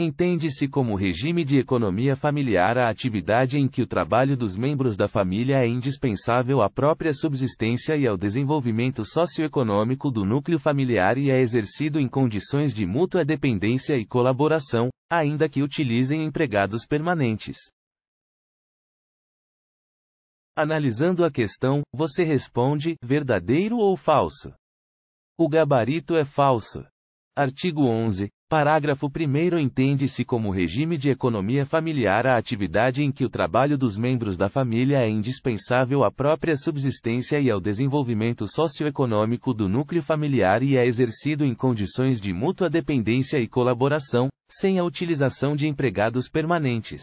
Entende-se como regime de economia familiar a atividade em que o trabalho dos membros da família é indispensável à própria subsistência e ao desenvolvimento socioeconômico do núcleo familiar e é exercido em condições de mútua dependência e colaboração, ainda que utilizem empregados permanentes. Analisando a questão, você responde: verdadeiro ou falso? O gabarito é falso. Artigo 11. Parágrafo 1 Entende-se como regime de economia familiar a atividade em que o trabalho dos membros da família é indispensável à própria subsistência e ao desenvolvimento socioeconômico do núcleo familiar e é exercido em condições de mútua dependência e colaboração, sem a utilização de empregados permanentes.